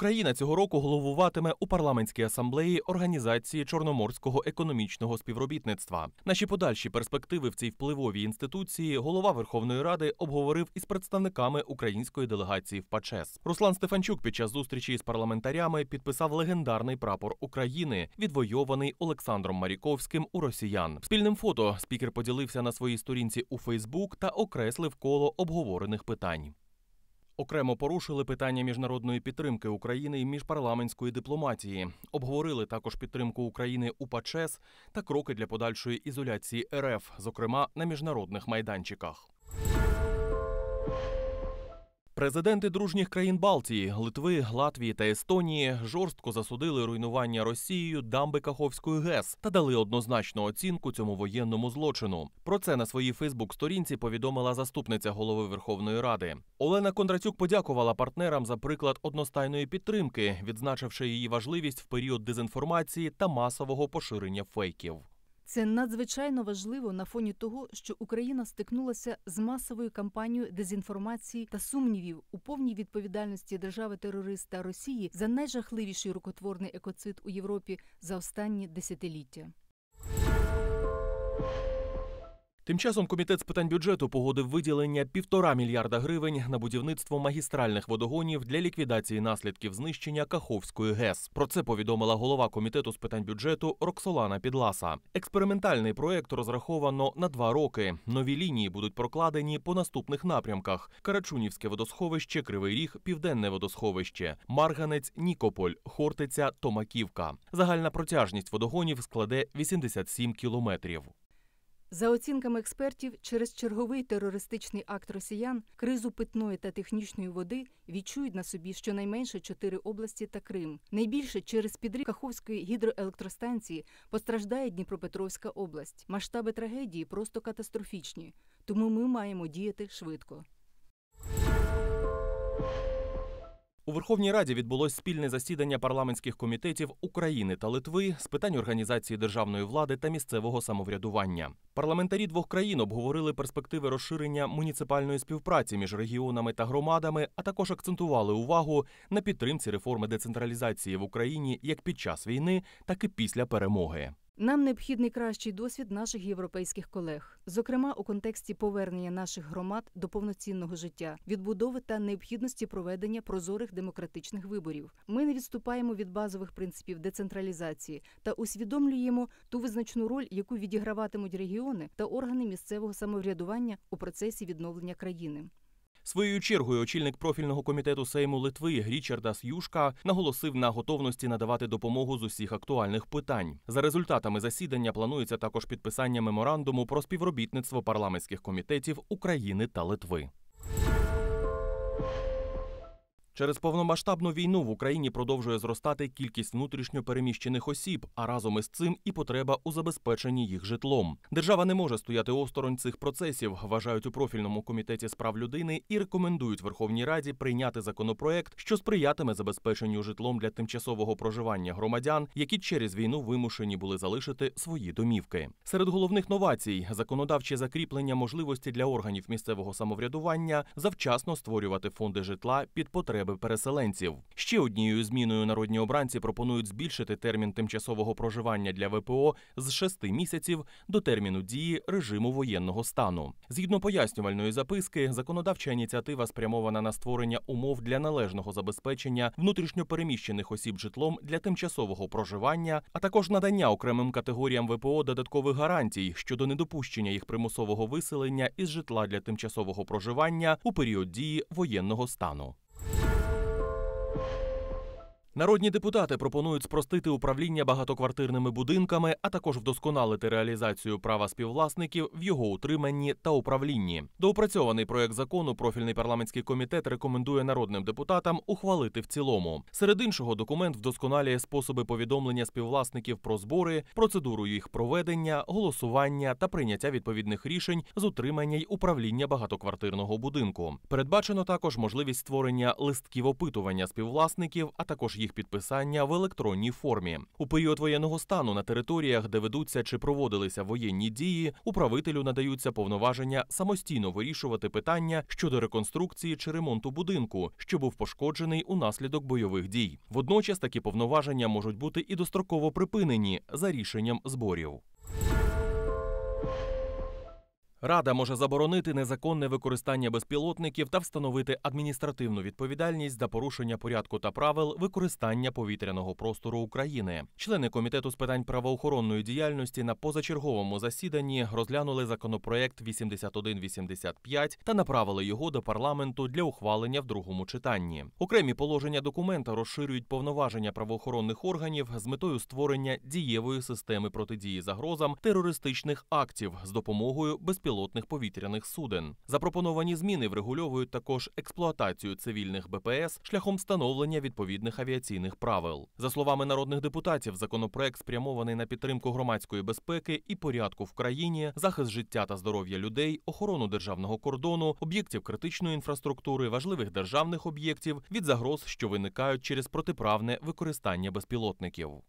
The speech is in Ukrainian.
Україна цього року головуватиме у парламентській асамблеї організації Чорноморського економічного співробітництва. Наші подальші перспективи в цій впливовій інституції голова Верховної Ради обговорив із представниками української делегації в ПАЧЕС. Руслан Стефанчук під час зустрічі з парламентарями підписав легендарний прапор України, відвойований Олександром Маріковським у росіян. Спільним фото спікер поділився на своїй сторінці у Фейсбук та окреслив коло обговорених питань. Окремо порушили питання міжнародної підтримки України і міжпарламентської дипломатії. Обговорили також підтримку України у ПАЧЕС та кроки для подальшої ізоляції РФ, зокрема на міжнародних майданчиках. Президенти дружніх країн Балтії, Литви, Латвії та Естонії жорстко засудили руйнування Росією дамби Каховської ГЕС та дали однозначну оцінку цьому воєнному злочину. Про це на своїй Фейсбук-сторінці повідомила заступниця голови Верховної Ради. Олена Кондратюк подякувала партнерам за приклад одностайної підтримки, відзначивши її важливість в період дезінформації та масового поширення фейків. Це надзвичайно важливо на фоні того, що Україна стикнулася з масовою кампанією дезінформації та сумнівів у повній відповідальності держави-терориста Росії за найжахливіший рукотворний екоцид у Європі за останні десятиліття. Тим часом комітет з питань бюджету погодив виділення півтора мільярда гривень на будівництво магістральних водогонів для ліквідації наслідків знищення Каховської ГЕС. Про це повідомила голова комітету з питань бюджету Роксолана Підласа. Експериментальний проект розраховано на два роки. Нові лінії будуть прокладені по наступних напрямках: Карачунівське водосховище, Кривий Ріг, Південне водосховище, Марганець, Нікополь, Хортиця, Томаківка. Загальна протяжність водогонів складе 87 кілометрів. За оцінками експертів, через черговий терористичний акт росіян кризу питної та технічної води відчують на собі щонайменше чотири області та Крим. Найбільше через підрив Каховської гідроелектростанції постраждає Дніпропетровська область. Масштаби трагедії просто катастрофічні, тому ми маємо діяти швидко. У Верховній Раді відбулось спільне засідання парламентських комітетів України та Литви з питань організації державної влади та місцевого самоврядування. Парламентарі двох країн обговорили перспективи розширення муніципальної співпраці між регіонами та громадами, а також акцентували увагу на підтримці реформи децентралізації в Україні як під час війни, так і після перемоги. Нам необхідний кращий досвід наших європейських колег, зокрема у контексті повернення наших громад до повноцінного життя, відбудови та необхідності проведення прозорих демократичних виборів. Ми не відступаємо від базових принципів децентралізації та усвідомлюємо ту визначну роль, яку відіграватимуть регіони та органи місцевого самоврядування у процесі відновлення країни. Своєю чергою очільник профільного комітету Сейму Литви Річардас Юшка наголосив на готовності надавати допомогу з усіх актуальних питань. За результатами засідання планується також підписання меморандуму про співробітництво парламентських комітетів України та Литви. Через повномасштабну війну в Україні продовжує зростати кількість внутрішньо переміщених осіб, а разом із цим і потреба у забезпеченні їх житлом. Держава не може стояти осторонь цих процесів, вважають у профільному комітеті справ людини і рекомендують Верховній Раді прийняти законопроект, що сприятиме забезпеченню житлом для тимчасового проживання громадян, які через війну вимушені були залишити свої домівки. Серед головних новацій законодавче закріплення можливості для органів місцевого самоврядування завчасно створювати фонди житла під потреби потреби переселенців. Ще однією зміною народні обранці пропонують збільшити термін тимчасового проживання для ВПО з шести місяців до терміну дії режиму воєнного стану. Згідно пояснювальної записки, законодавча ініціатива спрямована на створення умов для належного забезпечення внутрішньопереміщених осіб житлом для тимчасового проживання, а також надання окремим категоріям ВПО додаткових гарантій щодо недопущення їх примусового виселення із житла для тимчасового проживання у період дії воєнного стану. Народні депутати пропонують спростити управління багатоквартирними будинками, а також вдосконалити реалізацію права співвласників в його утриманні та управлінні. Доопрацьований проект закону профільний парламентський комітет рекомендує народним депутатам ухвалити в цілому. Серед іншого документ вдосконалює способи повідомлення співвласників про збори, процедуру їх проведення, голосування та прийняття відповідних рішень з утримання й управління багатоквартирного будинку. Передбачено також можливість створення листків опитування співвласників, а також їх їх підписання в електронній формі. У період воєнного стану на територіях, де ведуться чи проводилися воєнні дії, управителю надаються повноваження самостійно вирішувати питання щодо реконструкції чи ремонту будинку, що був пошкоджений у наслідок бойових дій. Водночас такі повноваження можуть бути і достроково припинені за рішенням зборів. Рада може заборонити незаконне використання безпілотників та встановити адміністративну відповідальність за порушення порядку та правил використання повітряного простору України. Члени комітету з питань правоохоронної діяльності на позачерговому засіданні розглянули законопроект 8185 та направили його до парламенту для ухвалення в другому читанні. Окремі положення документа розширюють повноваження правоохоронних органів з метою створення дієвої системи протидії загрозам терористичних актів з допомогою безпілотних безпілотних повітряних суден. Запропоновані зміни врегульовують також експлуатацію цивільних БПС шляхом встановлення відповідних авіаційних правил. За словами народних депутатів, законопроект спрямований на підтримку громадської безпеки і порядку в країні, захист життя та здоров'я людей, охорону державного кордону, об'єктів критичної інфраструктури, важливих державних об'єктів від загроз, що виникають через протиправне використання безпілотників.